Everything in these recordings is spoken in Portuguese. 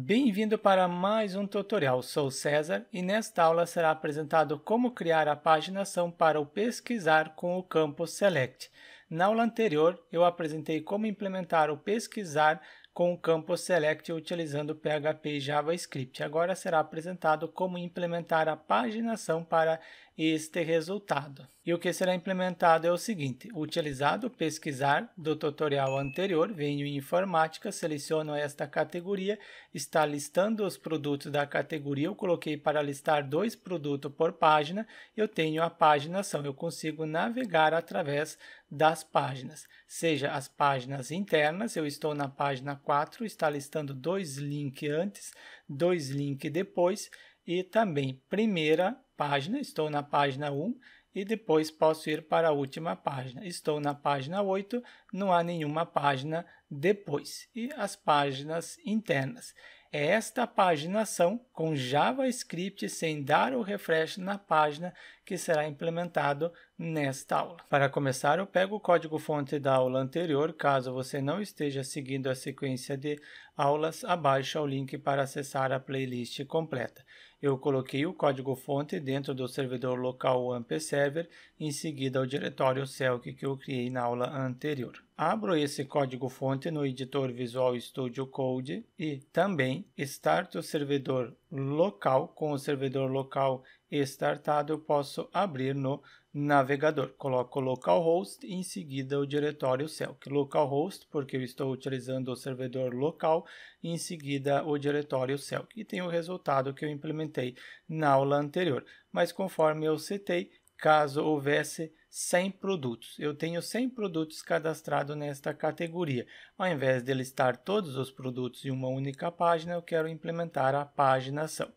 Bem-vindo para mais um tutorial. Sou César e nesta aula será apresentado como criar a paginação para o pesquisar com o campo Select. Na aula anterior, eu apresentei como implementar o pesquisar com o campo Select utilizando PHP e JavaScript. Agora será apresentado como implementar a paginação para este resultado. E o que será implementado é o seguinte, utilizado pesquisar do tutorial anterior, venho em informática, seleciono esta categoria, está listando os produtos da categoria, eu coloquei para listar dois produtos por página, eu tenho a paginação, eu consigo navegar através das páginas, seja as páginas internas, eu estou na página 4, está listando dois links antes, dois links depois, e também primeira página, estou na página 1, e depois posso ir para a última página. Estou na página 8, não há nenhuma página depois. E as páginas internas. esta paginação com JavaScript sem dar o refresh na página que será implementado nesta aula. Para começar, eu pego o código-fonte da aula anterior. Caso você não esteja seguindo a sequência de aulas, abaixo é o link para acessar a playlist completa. Eu coloquei o código-fonte dentro do servidor local AMP Server, em seguida ao diretório Celc que eu criei na aula anterior. Abro esse código-fonte no editor Visual Studio Code e também starto o servidor local com o servidor local startado, eu posso abrir no navegador. Coloco localhost e em seguida o diretório Celc. Localhost, porque eu estou utilizando o servidor local, e em seguida o diretório Celc. E tem o resultado que eu implementei na aula anterior. Mas conforme eu citei, caso houvesse 100 produtos. Eu tenho 100 produtos cadastrados nesta categoria. Ao invés de listar todos os produtos em uma única página, eu quero implementar a paginação.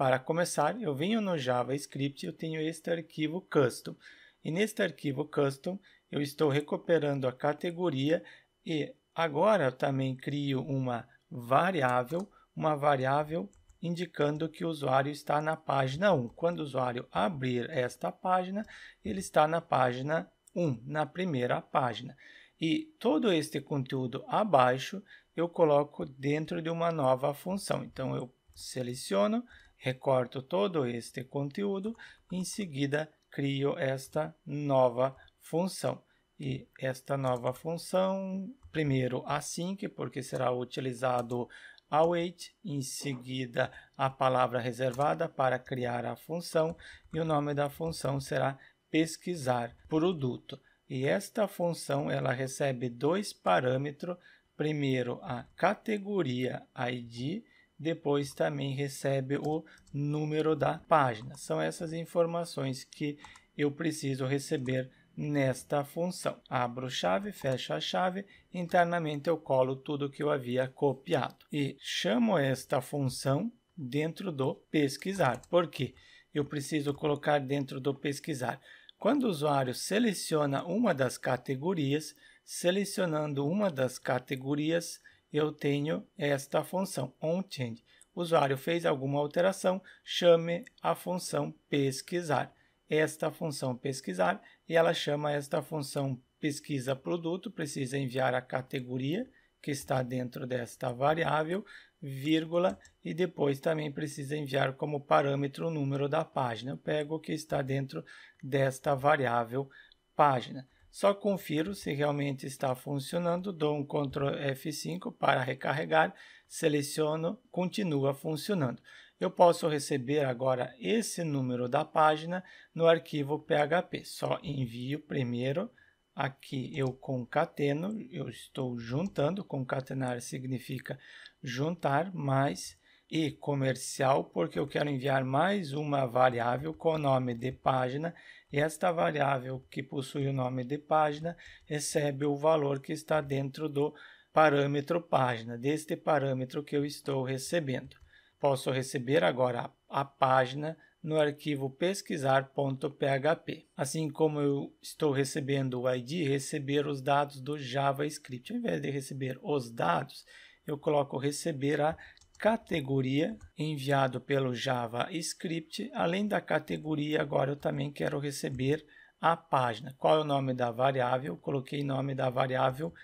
Para começar, eu venho no JavaScript, eu tenho este arquivo custom. E neste arquivo custom, eu estou recuperando a categoria e agora eu também crio uma variável, uma variável indicando que o usuário está na página 1. Quando o usuário abrir esta página, ele está na página 1, na primeira página. E todo este conteúdo abaixo eu coloco dentro de uma nova função. Então eu seleciono recorto todo este conteúdo, em seguida crio esta nova função. E esta nova função, primeiro a assim, sync, porque será utilizado await, em seguida a palavra reservada para criar a função e o nome da função será pesquisar produto. E esta função ela recebe dois parâmetros, primeiro a categoria ID depois também recebe o número da página. São essas informações que eu preciso receber nesta função. Abro chave, fecho a chave, internamente eu colo tudo que eu havia copiado. E chamo esta função dentro do pesquisar. Por quê? Eu preciso colocar dentro do pesquisar. Quando o usuário seleciona uma das categorias, selecionando uma das categorias, eu tenho esta função onChange. O usuário fez alguma alteração, chame a função pesquisar. Esta função pesquisar, e ela chama esta função pesquisa produto, precisa enviar a categoria que está dentro desta variável, vírgula, e depois também precisa enviar como parâmetro o número da página. Eu pego o que está dentro desta variável página. Só confiro se realmente está funcionando, dou um Ctrl F5 para recarregar, seleciono, continua funcionando. Eu posso receber agora esse número da página no arquivo PHP. Só envio primeiro, aqui eu concateno, eu estou juntando, concatenar significa juntar, mais e comercial, porque eu quero enviar mais uma variável com o nome de página e esta variável que possui o nome de página recebe o valor que está dentro do parâmetro página, deste parâmetro que eu estou recebendo. Posso receber agora a, a página no arquivo pesquisar.php, assim como eu estou recebendo o ID, receber os dados do JavaScript. Ao invés de receber os dados, eu coloco receber a categoria enviado pelo JavaScript. Além da categoria, agora eu também quero receber a página. Qual é o nome da variável? Coloquei nome da variável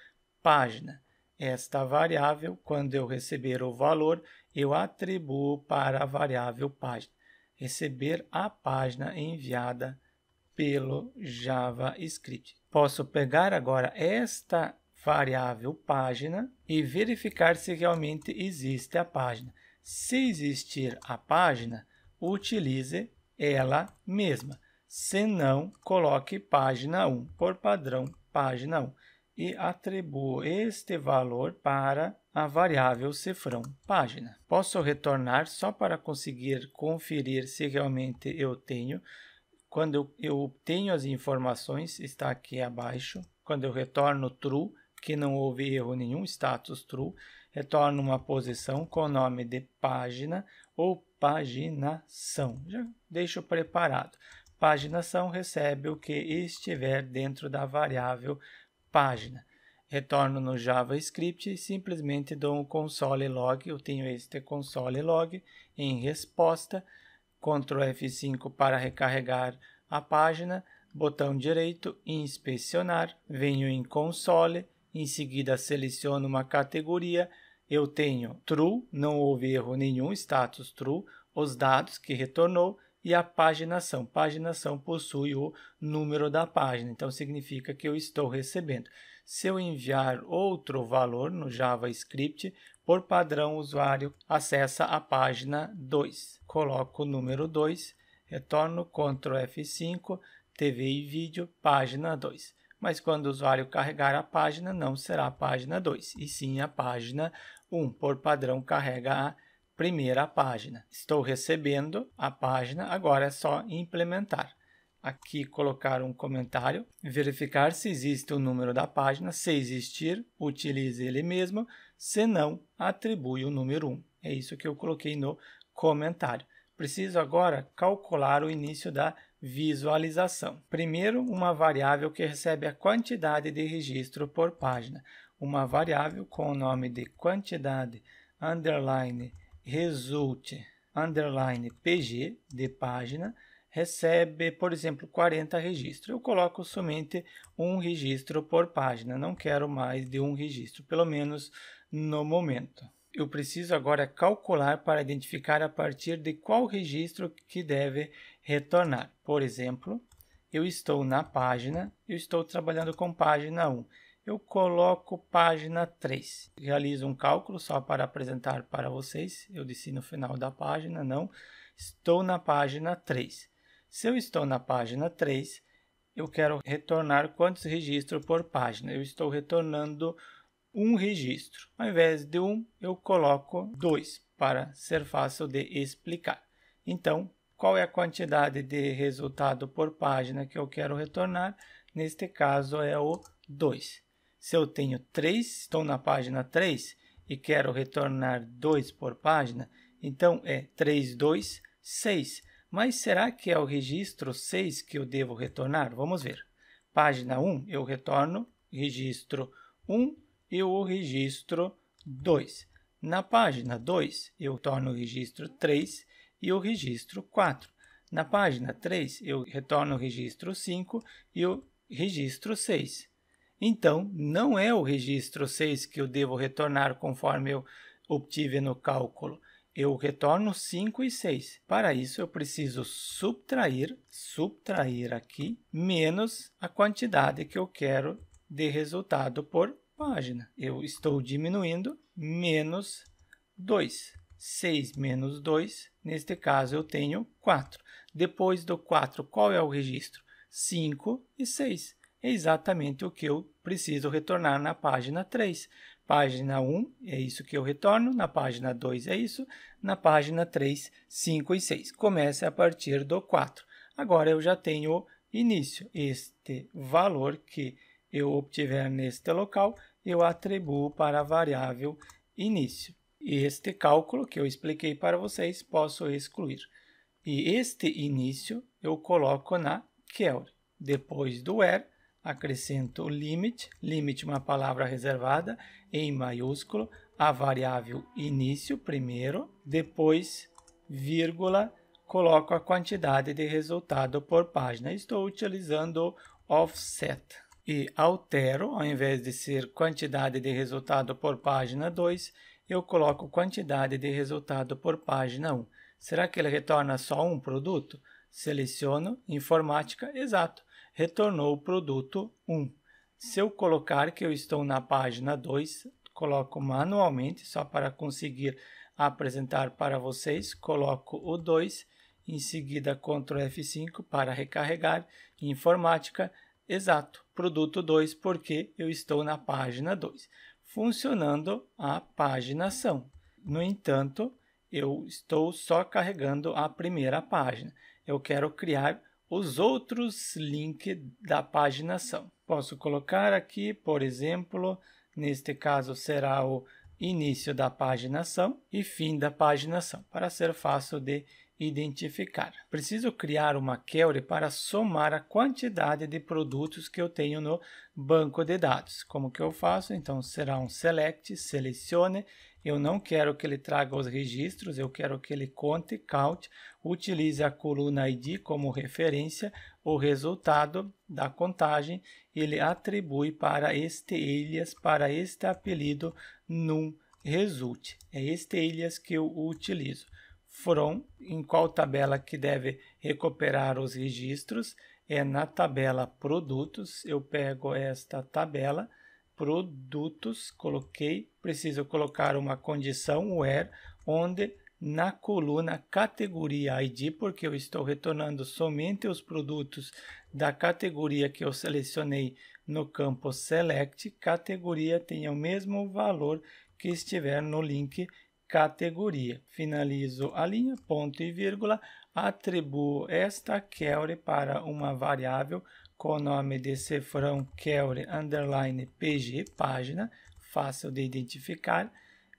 página. Esta variável, quando eu receber o valor, eu atribuo para a variável página. Receber a página enviada pelo JavaScript. Posso pegar agora esta variável página e verificar se realmente existe a página. Se existir a página, utilize ela mesma. Se não, coloque página 1, por padrão página 1, e atribua este valor para a variável cifrão página. Posso retornar só para conseguir conferir se realmente eu tenho. Quando eu obtenho as informações, está aqui abaixo. Quando eu retorno true, que não houve erro nenhum, status true, retorna uma posição com o nome de página ou paginação. Já deixo preparado. Paginação recebe o que estiver dentro da variável página. Retorno no JavaScript e simplesmente dou um console log. Eu tenho este console log em resposta. Ctrl F5 para recarregar a página. Botão direito, inspecionar. Venho em console em seguida, seleciono uma categoria. Eu tenho true, não houve erro nenhum, status true, os dados que retornou e a paginação. Paginação possui o número da página, então significa que eu estou recebendo. Se eu enviar outro valor no JavaScript, por padrão o usuário acessa a página 2. Coloco o número 2, retorno Ctrl F5, TV e vídeo, página 2 mas quando o usuário carregar a página, não será a página 2, e sim a página 1. Por padrão, carrega a primeira página. Estou recebendo a página, agora é só implementar. Aqui colocar um comentário, verificar se existe o número da página, se existir, utilize ele mesmo, se não, atribui o número 1. É isso que eu coloquei no comentário. Preciso agora calcular o início da Visualização. Primeiro, uma variável que recebe a quantidade de registro por página. Uma variável com o nome de quantidade underline result underline pg de página recebe, por exemplo, 40 registros. Eu coloco somente um registro por página, não quero mais de um registro, pelo menos no momento. Eu preciso agora calcular para identificar a partir de qual registro que deve retornar. Por exemplo, eu estou na página, eu estou trabalhando com página 1. Eu coloco página 3. Realizo um cálculo só para apresentar para vocês. Eu disse no final da página, não. Estou na página 3. Se eu estou na página 3, eu quero retornar quantos registros por página. Eu estou retornando um registro. Ao invés de um, eu coloco dois para ser fácil de explicar. Então, qual é a quantidade de resultado por página que eu quero retornar. Neste caso é o 2. Se eu tenho 3, estou na página 3 e quero retornar 2 por página, então é 3, 2, 6. Mas será que é o registro 6 que eu devo retornar? Vamos ver. Página 1, eu retorno registro 1 e o registro 2. Na página 2, eu torno o registro 3 e o registro 4. Na página 3, eu retorno o registro 5 e o registro 6. Então, não é o registro 6 que eu devo retornar conforme eu obtive no cálculo. Eu retorno 5 e 6. Para isso, eu preciso subtrair, subtrair aqui, menos a quantidade que eu quero de resultado por página. Eu estou diminuindo menos 2. 6 menos 2, neste caso eu tenho 4. Depois do 4, qual é o registro? 5 e 6. É exatamente o que eu preciso retornar na página 3. Página 1 é isso que eu retorno, na página 2 é isso, na página 3, 5 e 6. Começa a partir do 4. Agora eu já tenho o início. Este valor que eu obtiver neste local, eu atribuo para a variável início. E este cálculo que eu expliquei para vocês posso excluir. E este início eu coloco na query Depois do where, acrescento o limit, limit uma palavra reservada em maiúsculo, a variável início primeiro, depois vírgula, coloco a quantidade de resultado por página. Estou utilizando offset e altero, ao invés de ser quantidade de resultado por página 2, eu coloco quantidade de resultado por página 1. Será que ele retorna só um produto? Seleciono, informática, exato, retornou o produto 1. Se eu colocar que eu estou na página 2, coloco manualmente, só para conseguir apresentar para vocês, coloco o 2, em seguida Ctrl F5 para recarregar, informática, exato, produto 2, porque eu estou na página 2 funcionando a paginação. No entanto, eu estou só carregando a primeira página. Eu quero criar os outros links da paginação. Posso colocar aqui, por exemplo, neste caso será o início da paginação e fim da paginação, para ser fácil de identificar. Preciso criar uma query para somar a quantidade de produtos que eu tenho no banco de dados. Como que eu faço? Então será um select, selecione. Eu não quero que ele traga os registros, eu quero que ele conte, count, utilize a coluna ID como referência, o resultado da contagem ele atribui para este alias, para este apelido num result. É este alias que eu utilizo from, em qual tabela que deve recuperar os registros, é na tabela produtos, eu pego esta tabela, produtos, coloquei, preciso colocar uma condição where, onde na coluna categoria ID, porque eu estou retornando somente os produtos da categoria que eu selecionei no campo Select, categoria tenha o mesmo valor que estiver no link categoria. Finalizo a linha, ponto e vírgula, atribuo esta query para uma variável com o nome de cefrão query underline pg página, fácil de identificar,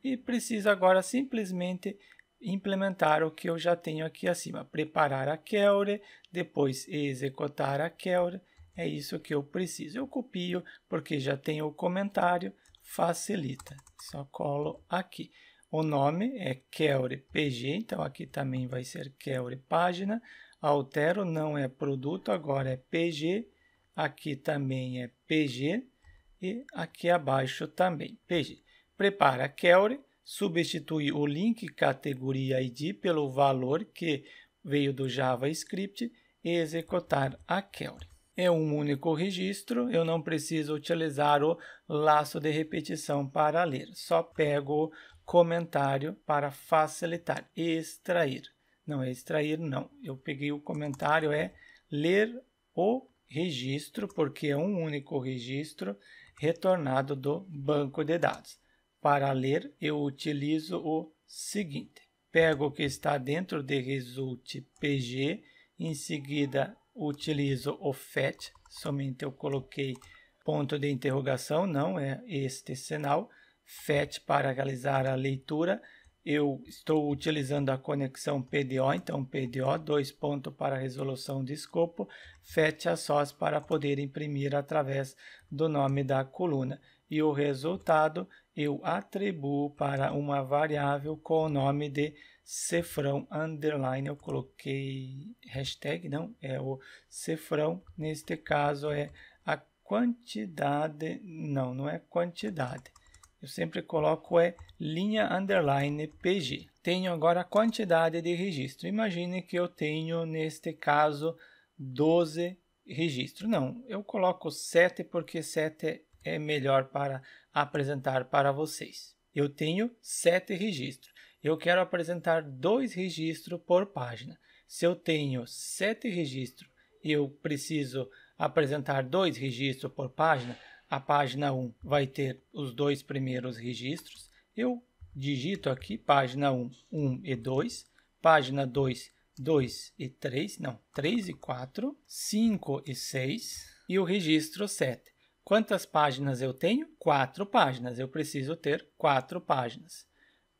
e preciso agora simplesmente implementar o que eu já tenho aqui acima, preparar a query, depois executar a query, é isso que eu preciso. Eu copio porque já tenho o comentário, facilita, só colo aqui. O nome é query PG, então aqui também vai ser query página. Altero não é produto, agora é PG. Aqui também é PG e aqui abaixo também PG. Prepara a Kelry, substitui o link categoria ID pelo valor que veio do JavaScript e executar a query. É um único registro, eu não preciso utilizar o laço de repetição para ler, só pego comentário para facilitar, extrair. Não é extrair, não. Eu peguei o comentário, é ler o registro, porque é um único registro retornado do banco de dados. Para ler, eu utilizo o seguinte. Pego o que está dentro de result PG, em seguida utilizo o FET, somente eu coloquei ponto de interrogação, não é este sinal. FET para realizar a leitura. Eu estou utilizando a conexão PDO, então PDO, dois pontos para resolução de escopo, FET a sós para poder imprimir através do nome da coluna. E o resultado eu atribuo para uma variável com o nome de cefrão underline, eu coloquei hashtag, não, é o cefrão, neste caso é a quantidade, não, não é quantidade, eu sempre coloco é linha underline pg. Tenho agora a quantidade de registro. Imagine que eu tenho, neste caso, 12 registros. Não, eu coloco 7 porque 7 é melhor para apresentar para vocês. Eu tenho 7 registros. Eu quero apresentar dois registros por página. Se eu tenho 7 registros e eu preciso apresentar dois registros por página, a página 1 vai ter os dois primeiros registros. Eu digito aqui página 1, 1 e 2, página 2, 2 e 3, não, 3 e 4, 5 e 6 e o registro 7. Quantas páginas eu tenho? 4 páginas. Eu preciso ter 4 páginas.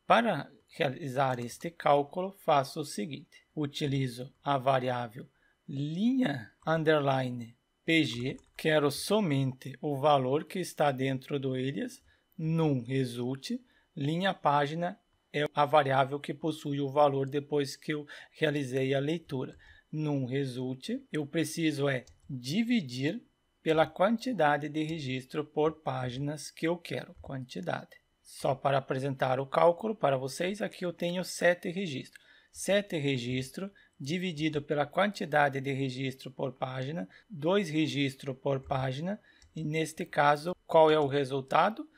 Para realizar este cálculo, faço o seguinte. Utilizo a variável linha underline PG, quero somente o valor que está dentro do alias, num result, linha página é a variável que possui o valor depois que eu realizei a leitura. Num result, eu preciso é dividir pela quantidade de registro por páginas que eu quero, quantidade. Só para apresentar o cálculo para vocês, aqui eu tenho sete registros. Sete registros dividido pela quantidade de registro por página, dois registros por página, e neste caso, qual é o resultado?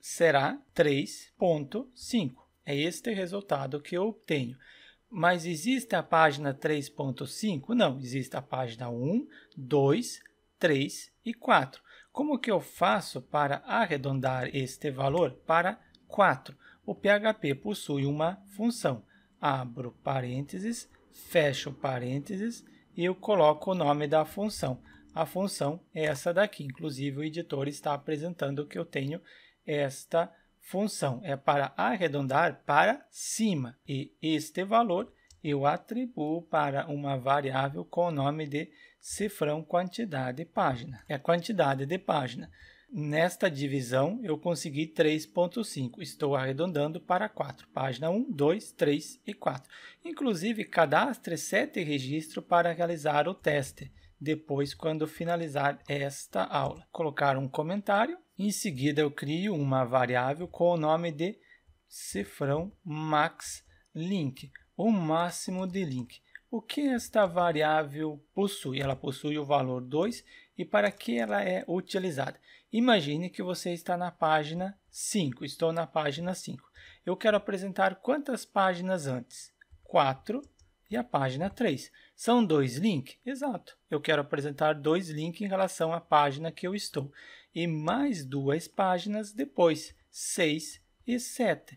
Será 3.5. É este resultado que eu obtenho. Mas existe a página 3.5? Não, existe a página 1, 2, 3 e 4. Como que eu faço para arredondar este valor para 4? O PHP possui uma função. Abro parênteses, fecho parênteses e eu coloco o nome da função. A função é essa daqui, inclusive o editor está apresentando que eu tenho esta função. É para arredondar para cima e este valor eu atribuo para uma variável com o nome de cifrão quantidade de página. É quantidade de página. Nesta divisão, eu consegui 3.5. Estou arredondando para 4. Página 1, 2, 3 e 4. Inclusive, cadastre 7 registros para realizar o teste. Depois, quando finalizar esta aula, colocar um comentário. Em seguida, eu crio uma variável com o nome de cifrão max link, o máximo de link. O que esta variável possui? Ela possui o valor 2 e para que ela é utilizada? Imagine que você está na página 5. Estou na página 5. Eu quero apresentar quantas páginas antes? 4 e a página 3. São dois links? Exato. Eu quero apresentar dois links em relação à página que eu estou. E mais duas páginas depois, 6 e 7.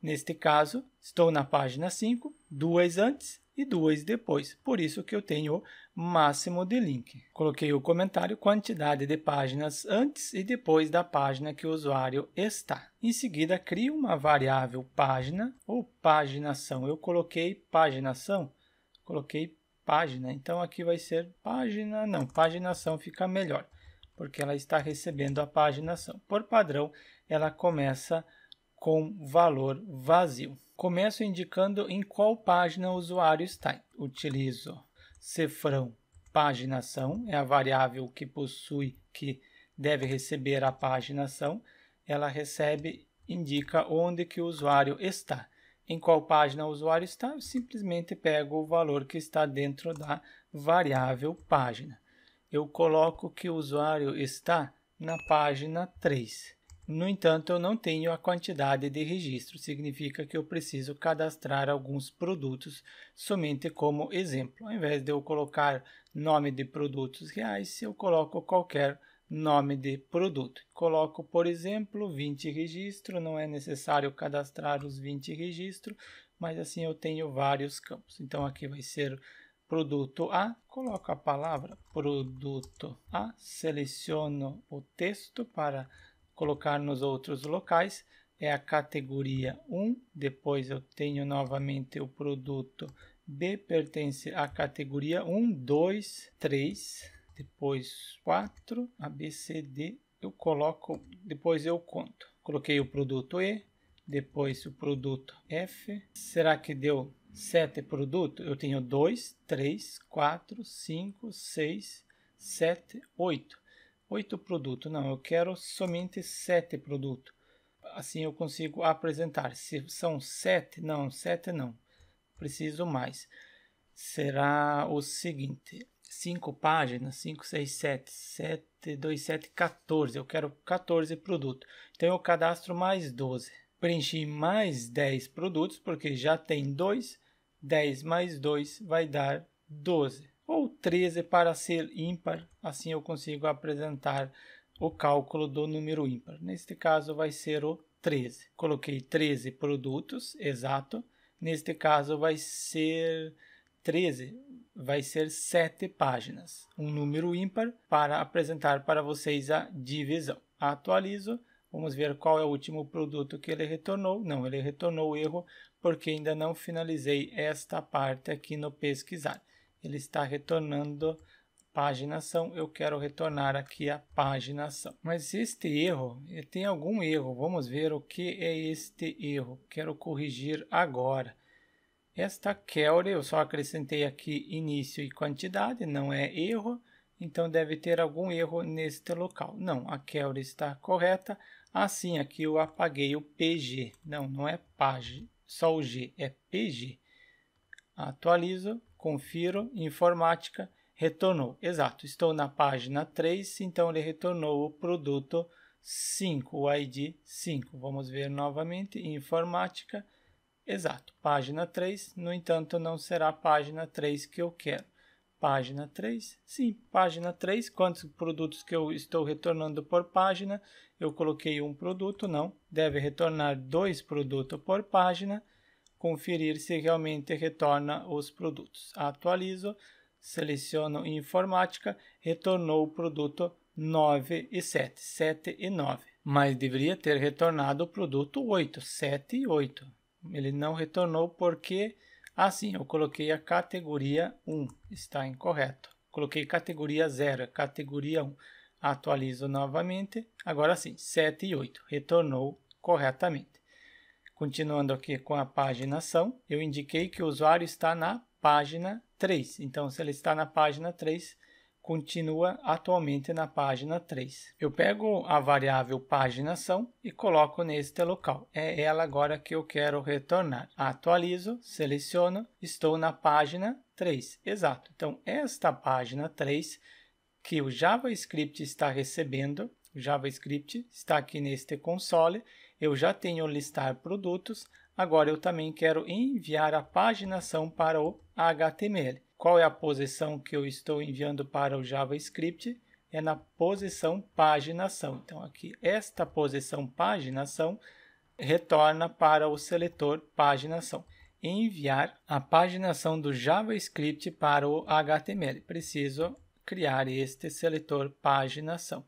Neste caso, estou na página 5, duas antes e duas depois. Por isso que eu tenho o máximo de link. Coloquei o comentário quantidade de páginas antes e depois da página que o usuário está. Em seguida, crio uma variável página ou paginação. Eu coloquei paginação, coloquei página. Então aqui vai ser página, não, paginação fica melhor, porque ela está recebendo a paginação. Por padrão, ela começa a com valor vazio. Começo indicando em qual página o usuário está. Utilizo cefrão paginação, é a variável que possui que deve receber a paginação. Ela recebe, indica onde que o usuário está. Em qual página o usuário está, eu simplesmente pego o valor que está dentro da variável página. Eu coloco que o usuário está na página 3. No entanto, eu não tenho a quantidade de registro, significa que eu preciso cadastrar alguns produtos somente como exemplo. Ao invés de eu colocar nome de produtos reais, eu coloco qualquer nome de produto. Coloco, por exemplo, 20 registros, não é necessário cadastrar os 20 registros, mas assim eu tenho vários campos. Então aqui vai ser produto A, coloco a palavra produto A, seleciono o texto para colocar nos outros locais é a categoria 1, depois eu tenho novamente o produto B pertence à categoria 1, 2, 3, depois 4, ABCD, eu coloco, depois eu conto. Coloquei o produto E, depois o produto F. Será que deu 7 produtos? Eu tenho 2, 3, 4, 5, 6, 7, 8 oito produtos. Não, eu quero somente sete produtos. Assim eu consigo apresentar. Se são sete, não, sete não. Preciso mais. Será o seguinte: cinco páginas, 5, 6, 7, 7, 2, 7, 14. Eu quero 14 produtos. Então eu cadastro mais 12. Preenchi mais 10 produtos, porque já tem dois 10 mais 2 vai dar 12 ou 13 para ser ímpar, assim eu consigo apresentar o cálculo do número ímpar. Neste caso vai ser o 13. Coloquei 13 produtos, exato. Neste caso vai ser 13, vai ser 7 páginas, um número ímpar para apresentar para vocês a divisão. Atualizo, vamos ver qual é o último produto que ele retornou. Não, ele retornou o erro porque ainda não finalizei esta parte aqui no pesquisar ele está retornando paginação, eu quero retornar aqui a paginação. Mas este erro, eh, tem algum erro, vamos ver o que é este erro, quero corrigir agora. Esta query, eu só acrescentei aqui início e quantidade, não é erro, então deve ter algum erro neste local. Não, a query está correta, assim aqui eu apaguei o PG, não, não é page. só o G, é PG. Atualizo, confiro, informática, retornou. Exato, estou na página 3, então ele retornou o produto 5, o ID 5. Vamos ver novamente, informática, exato, página 3, no entanto não será a página 3 que eu quero. Página 3, sim, página 3, quantos produtos que eu estou retornando por página? Eu coloquei um produto, não, deve retornar dois produtos por página, conferir se realmente retorna os produtos. Atualizo, seleciono Informática, retornou o produto 9 e 7, 7 e 9. Mas deveria ter retornado o produto 8, 7 e 8. Ele não retornou porque, assim, eu coloquei a categoria 1, está incorreto. Coloquei categoria 0, categoria 1. Atualizo novamente, agora sim, 7 e 8, retornou corretamente. Continuando aqui com a paginação, eu indiquei que o usuário está na página 3. Então, se ele está na página 3, continua atualmente na página 3. Eu pego a variável paginação e coloco neste local. É ela agora que eu quero retornar. Atualizo, seleciono, estou na página 3. Exato. Então, esta página 3 que o JavaScript está recebendo, o JavaScript está aqui neste console eu já tenho listar produtos, agora eu também quero enviar a paginação para o HTML. Qual é a posição que eu estou enviando para o JavaScript? É na posição paginação. Então aqui esta posição paginação retorna para o seletor paginação enviar a paginação do JavaScript para o HTML. Preciso criar este seletor paginação.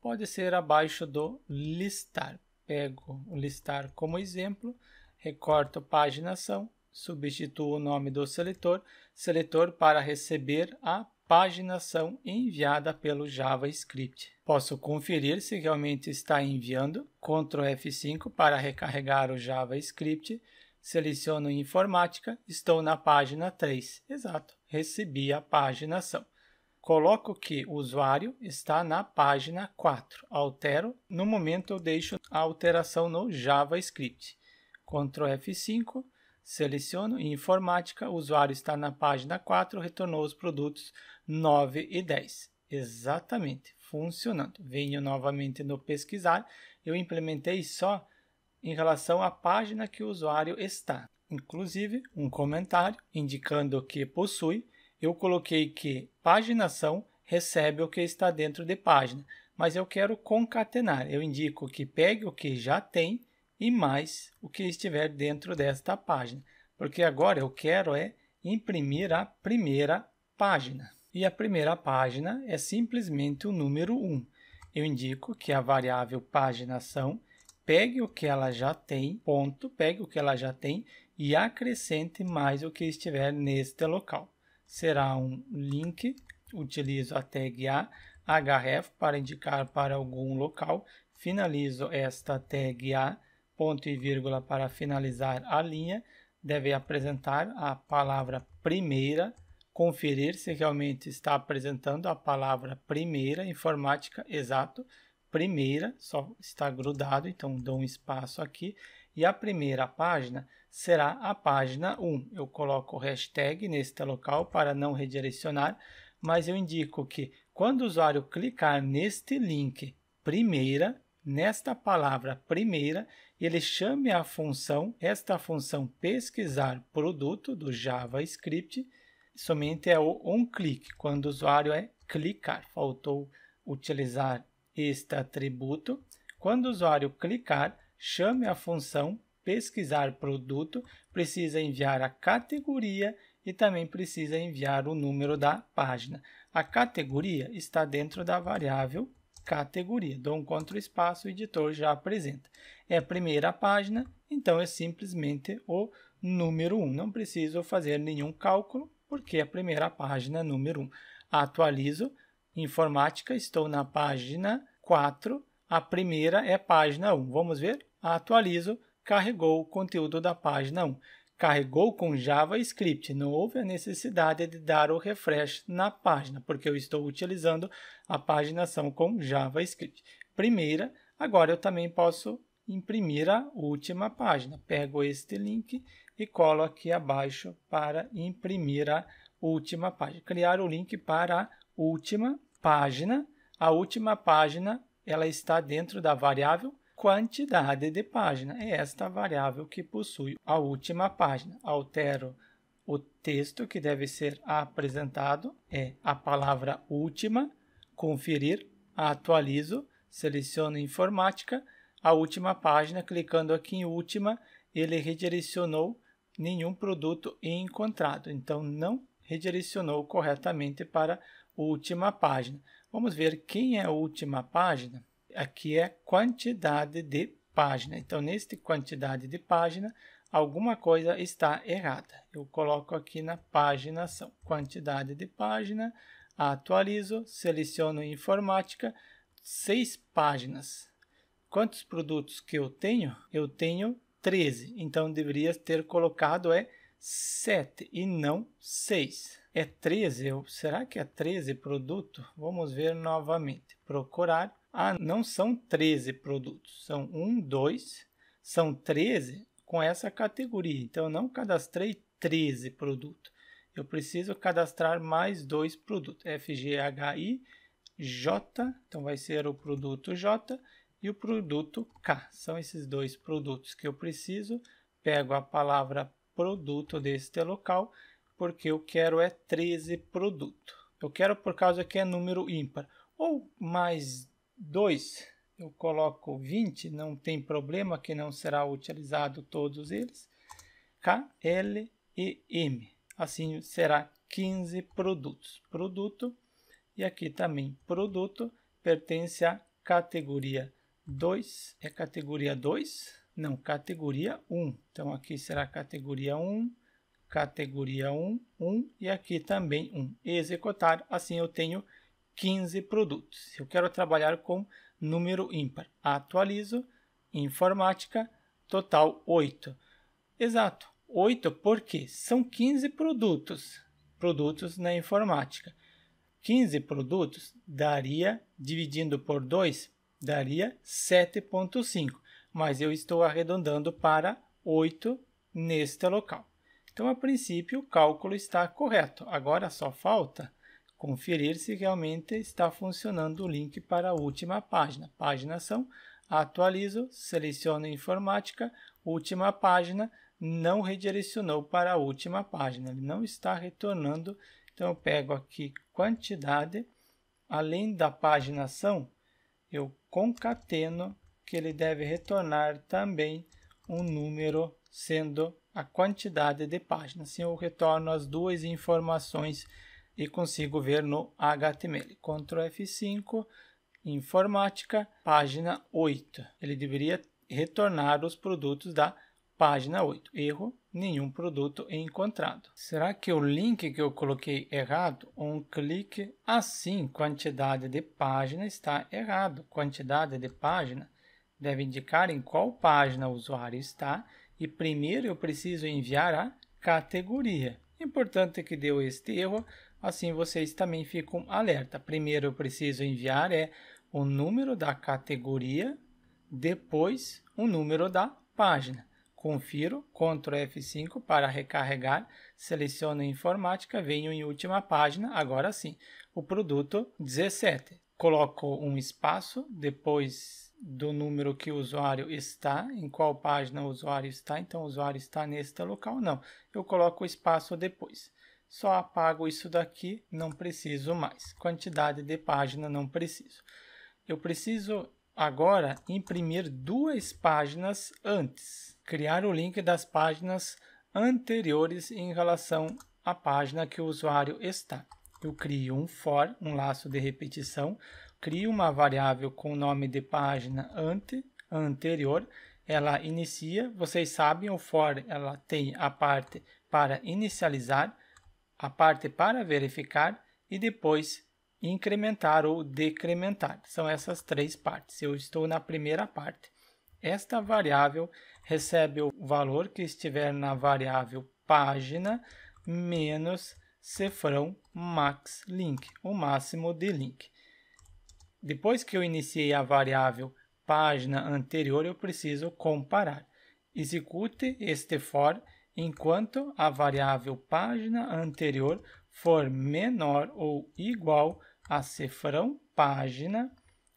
Pode ser abaixo do listar pego o listar como exemplo, recorto paginação, substituo o nome do seletor, seletor para receber a paginação enviada pelo JavaScript. Posso conferir se realmente está enviando, Ctrl F5 para recarregar o JavaScript, seleciono Informática, estou na página 3, exato, recebi a paginação. Coloco que o usuário está na página 4. Altero. No momento, eu deixo a alteração no JavaScript. Ctrl F5, seleciono em informática, o usuário está na página 4, retornou os produtos 9 e 10. Exatamente, funcionando. Venho novamente no pesquisar, eu implementei só em relação à página que o usuário está. Inclusive, um comentário indicando que possui eu coloquei que paginação recebe o que está dentro de página, mas eu quero concatenar. Eu indico que pegue o que já tem e mais o que estiver dentro desta página, porque agora eu quero é imprimir a primeira página. E a primeira página é simplesmente o número 1. Eu indico que a variável paginação pegue o que ela já tem, ponto, pegue o que ela já tem e acrescente mais o que estiver neste local será um link. Utilizo a tag A, href para indicar para algum local. Finalizo esta tag A, ponto e vírgula para finalizar a linha. Deve apresentar a palavra primeira, conferir se realmente está apresentando a palavra primeira, informática, exato. Primeira, só está grudado, então dou um espaço aqui. E a primeira página será a página 1. Eu coloco o hashtag neste local para não redirecionar, mas eu indico que quando o usuário clicar neste link primeira, nesta palavra primeira, ele chame a função, esta função pesquisar produto do JavaScript, somente é o clique quando o usuário é clicar, faltou utilizar este atributo. Quando o usuário clicar, chame a função pesquisar produto, precisa enviar a categoria e também precisa enviar o número da página. A categoria está dentro da variável categoria. Dou um contra espaço, o editor já apresenta. É a primeira página, então é simplesmente o número 1. Não preciso fazer nenhum cálculo, porque é a primeira página é número 1. Atualizo informática, estou na página 4. A primeira é página 1. Vamos ver? Atualizo, carregou o conteúdo da página 1. Carregou com JavaScript, não houve a necessidade de dar o refresh na página, porque eu estou utilizando a paginação com JavaScript. Primeira, agora eu também posso imprimir a última página. Pego este link e colo aqui abaixo para imprimir a última página. Criar o link para a última página. A última página ela está dentro da variável quantidade de página é esta variável que possui a última página. Altero o texto que deve ser apresentado, é a palavra última, conferir, atualizo, seleciono informática, a última página, clicando aqui em última, ele redirecionou nenhum produto encontrado, então não redirecionou corretamente para última página. Vamos ver quem é a última página? aqui é quantidade de página. Então, neste quantidade de página, alguma coisa está errada. Eu coloco aqui na paginação, quantidade de página, atualizo, seleciono informática, seis páginas. Quantos produtos que eu tenho? Eu tenho 13, então deveria ter colocado é 7 e não 6. É 13, será que é 13 produto? Vamos ver novamente. Procurar ah, não são 13 produtos, são 1, 2, são 13 com essa categoria. Então, eu não cadastrei 13 produtos. Eu preciso cadastrar mais dois produtos, FGHI, J, então vai ser o produto J e o produto K. São esses dois produtos que eu preciso. Pego a palavra produto deste local, porque eu quero é 13 produto. Eu quero por causa que é número ímpar. Ou mais 2 eu coloco 20, não tem problema que não será utilizado todos eles. K, L e M. Assim será 15 produtos. Produto e aqui também produto pertence à categoria 2. É categoria 2? Não, categoria 1. Então aqui será categoria 1, categoria 1, 1 e aqui também 1. Executar, assim eu tenho 15 15 produtos. Eu quero trabalhar com número ímpar. Atualizo, informática, total 8. Exato, 8 porque são 15 produtos, produtos na informática. 15 produtos daria, dividindo por 2, daria 7.5, mas eu estou arredondando para 8 neste local. Então, a princípio, o cálculo está correto. Agora só falta conferir se realmente está funcionando o link para a última página. paginação, atualizo, seleciono informática, última página, não redirecionou para a última página, ele não está retornando. Então eu pego aqui quantidade, além da paginação, eu concateno que ele deve retornar também um número sendo a quantidade de páginas. Assim eu retorno as duas informações e consigo ver no HTML. Ctrl F5, informática, página 8. Ele deveria retornar os produtos da página 8. Erro, nenhum produto encontrado. Será que o link que eu coloquei errado? Um clique assim, quantidade de página está errado. Quantidade de página deve indicar em qual página o usuário está e primeiro eu preciso enviar a categoria. Importante que deu este erro, Assim vocês também ficam alerta. Primeiro eu preciso enviar é o número da categoria, depois o número da página. Confiro, Ctrl F5 para recarregar, seleciono informática, venho em última página, agora sim, o produto 17. Coloco um espaço, depois do número que o usuário está, em qual página o usuário está, então o usuário está neste local, não. Eu coloco o espaço depois. Só apago isso daqui, não preciso mais. Quantidade de página, não preciso. Eu preciso agora imprimir duas páginas antes. Criar o link das páginas anteriores em relação à página que o usuário está. Eu crio um for, um laço de repetição, crio uma variável com o nome de página ante, anterior, ela inicia, vocês sabem, o for ela tem a parte para inicializar, a parte para verificar e depois incrementar ou decrementar. São essas três partes. Eu estou na primeira parte. Esta variável recebe o valor que estiver na variável página menos cefrão max link, o máximo de link. Depois que eu iniciei a variável página anterior, eu preciso comparar. Execute este for enquanto a variável página anterior for menor ou igual a cifrão página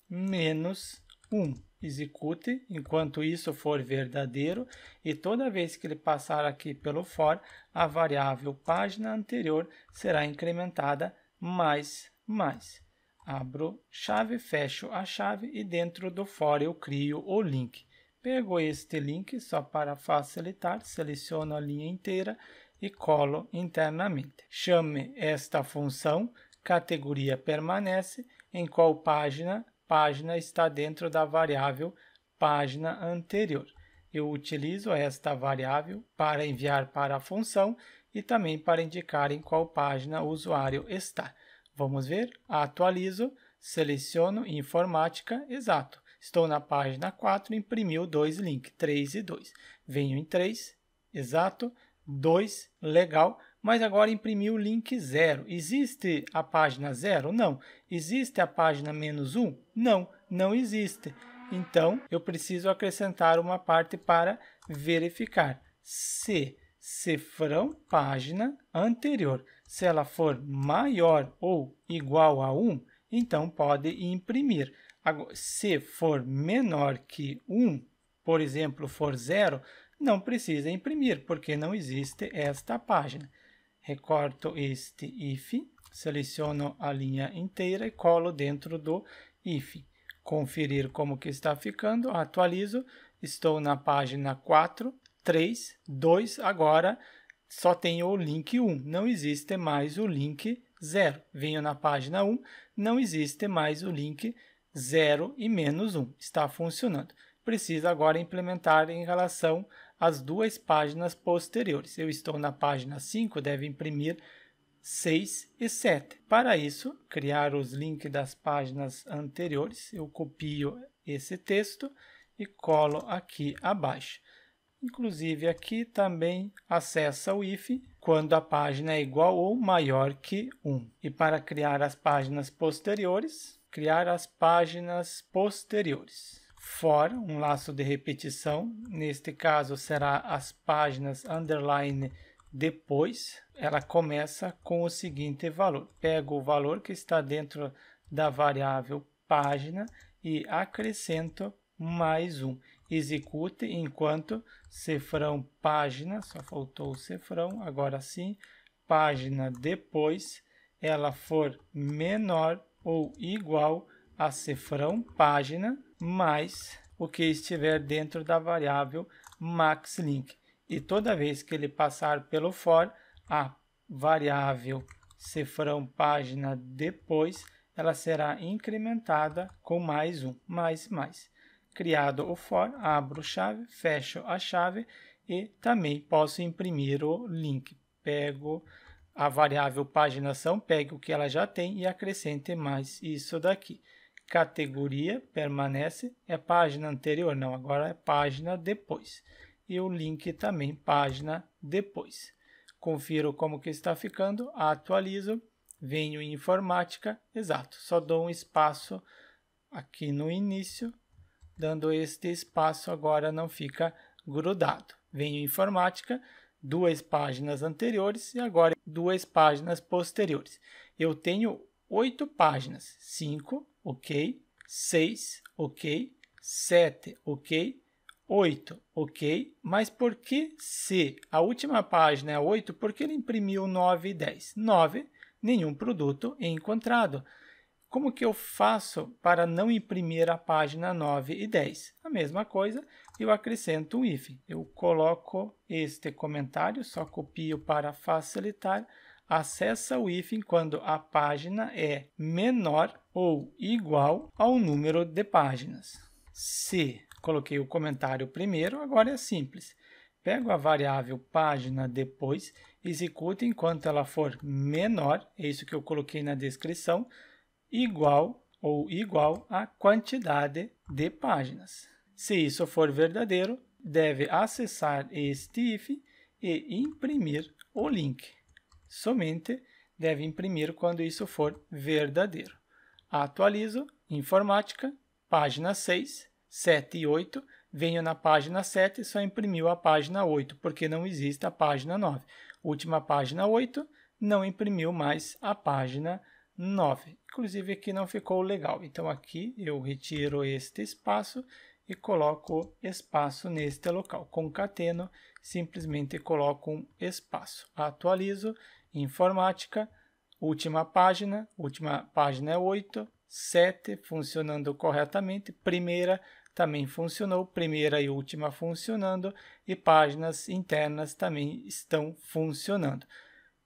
menos 1. Execute enquanto isso for verdadeiro e toda vez que ele passar aqui pelo for, a variável página anterior será incrementada mais, mais. Abro chave, fecho a chave e dentro do for eu crio o link. Pego este link só para facilitar, seleciono a linha inteira e colo internamente. Chame esta função categoria permanece, em qual página, página está dentro da variável página anterior. Eu utilizo esta variável para enviar para a função e também para indicar em qual página o usuário está. Vamos ver? Atualizo, seleciono informática, exato. Estou na página 4, imprimiu dois links, 3 e 2. Venho em 3, exato, 2, legal, mas agora imprimiu o link 0. Existe a página 0? Não. Existe a página menos 1? Não, não existe. Então, eu preciso acrescentar uma parte para verificar se cifrão página anterior, se ela for maior ou igual a 1, então pode imprimir se for menor que 1, por exemplo, for 0, não precisa imprimir, porque não existe esta página. Recorto este if, seleciono a linha inteira e colo dentro do if. Conferir como que está ficando, atualizo, estou na página 4, 3, 2, agora só tenho o link 1, não existe mais o link 0. Venho na página 1, não existe mais o link 0. 0 e menos 1. Está funcionando. Preciso agora implementar em relação às duas páginas posteriores. Eu estou na página 5, deve imprimir 6 e 7. Para isso, criar os links das páginas anteriores. Eu copio esse texto e colo aqui abaixo. Inclusive, aqui também acessa o if quando a página é igual ou maior que 1. E para criar as páginas posteriores, criar as páginas posteriores. For, um laço de repetição, neste caso será as páginas underline depois, ela começa com o seguinte valor. Pego o valor que está dentro da variável página e acrescento mais um. Execute enquanto cifrão página, só faltou o cifrão, agora sim, página depois, ela for menor ou igual a cifrão página mais o que estiver dentro da variável maxLink. E toda vez que ele passar pelo for, a variável cifrão página depois, ela será incrementada com mais um, mais, mais. Criado o for, abro chave, fecho a chave e também posso imprimir o link. Pego a variável paginação, pegue o que ela já tem e acrescente mais isso daqui. Categoria permanece, é página anterior, não, agora é página depois. E o link também, página depois. Confiro como que está ficando, atualizo, venho em informática, exato, só dou um espaço aqui no início, dando este espaço agora não fica grudado. Venho em informática, duas páginas anteriores e agora duas páginas posteriores. Eu tenho oito páginas. 5, ok. 6, ok. 7, ok. 8, ok. Mas por que se a última página é 8, por que ele imprimiu 9 e 10? 9, nenhum produto encontrado. Como que eu faço para não imprimir a página 9 e 10? A mesma coisa, eu acrescento um if. Eu coloco este comentário, só copio para facilitar. Acessa o if quando a página é menor ou igual ao número de páginas. Se coloquei o comentário primeiro, agora é simples. Pego a variável página depois, executo enquanto ela for menor, é isso que eu coloquei na descrição, igual ou igual à quantidade de páginas. Se isso for verdadeiro, deve acessar este if e imprimir o link. Somente deve imprimir quando isso for verdadeiro. Atualizo, informática, página 6, 7 e 8. Venho na página 7 só imprimiu a página 8, porque não existe a página 9. Última página 8 não imprimiu mais a página 9. Inclusive aqui não ficou legal. Então aqui eu retiro este espaço e coloco espaço neste local. Concateno, simplesmente coloco um espaço. Atualizo, informática, última página, última página é 8, 7 funcionando corretamente, primeira também funcionou, primeira e última funcionando, e páginas internas também estão funcionando.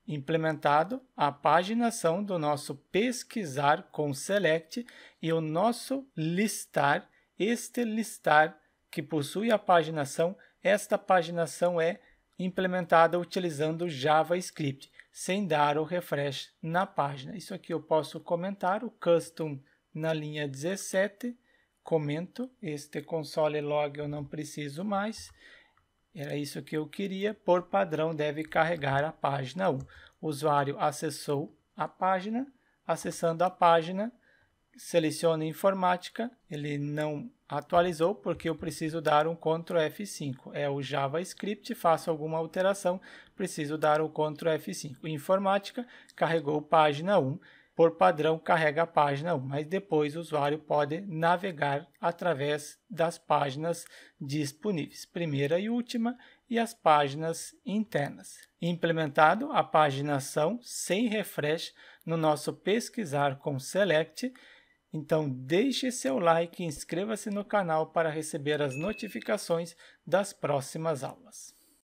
Implementado a paginação do nosso pesquisar com select e o nosso listar este listar que possui a paginação, esta paginação é implementada utilizando JavaScript, sem dar o refresh na página. Isso aqui eu posso comentar, o custom na linha 17, comento, este console log eu não preciso mais, era isso que eu queria, por padrão deve carregar a página 1. O usuário acessou a página, acessando a página, seleciono informática, ele não atualizou porque eu preciso dar um Ctrl F5. É o JavaScript, faço alguma alteração, preciso dar o Ctrl F5. Informática carregou página 1, por padrão carrega a página 1, mas depois o usuário pode navegar através das páginas disponíveis, primeira e última, e as páginas internas. Implementado a paginação sem refresh no nosso pesquisar com select, então deixe seu like e inscreva-se no canal para receber as notificações das próximas aulas.